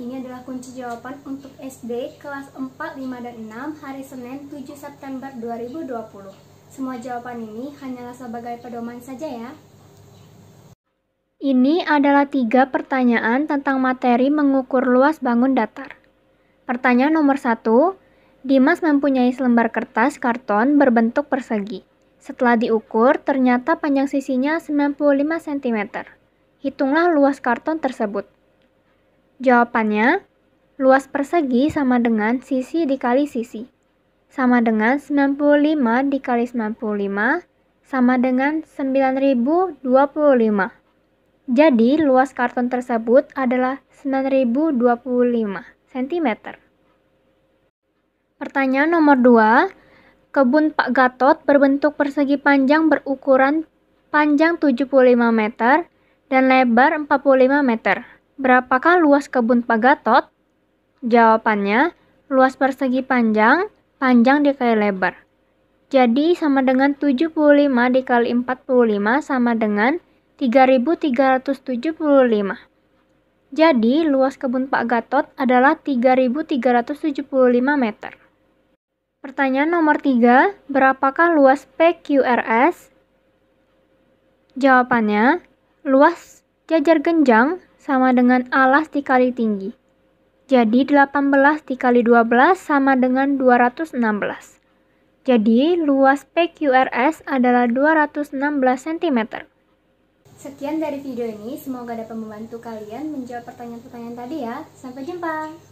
ini adalah kunci jawaban untuk SD kelas 4, 5, dan 6 hari Senin 7 September 2020. Semua jawaban ini hanyalah sebagai pedoman saja ya. Ini adalah tiga pertanyaan tentang materi mengukur luas bangun datar. Pertanyaan nomor satu, Dimas mempunyai selembar kertas karton berbentuk persegi. Setelah diukur, ternyata panjang sisinya 95 cm. Hitunglah luas karton tersebut. Jawabannya, luas persegi sama dengan sisi dikali sisi, sama dengan 95 dikali 95, sama dengan 9025. Jadi, luas karton tersebut adalah 9025 cm. Pertanyaan nomor 2, kebun Pak Gatot berbentuk persegi panjang berukuran panjang 75 meter dan lebar 45 meter. Berapakah luas kebun Pak Gatot? Jawabannya, luas persegi panjang, panjang dikali lebar. Jadi sama dengan 75 dikali 45 sama dengan 3375. Jadi luas kebun Pak Gatot adalah 3375 meter. Pertanyaan nomor 3, berapakah luas PQRS? Jawabannya, luas jajar genjang sama dengan alas dikali tinggi. Jadi 18 dikali 12 sama dengan 216. Jadi luas PQRS adalah 216 cm. Sekian dari video ini, semoga dapat membantu kalian menjawab pertanyaan-pertanyaan tadi ya. Sampai jumpa!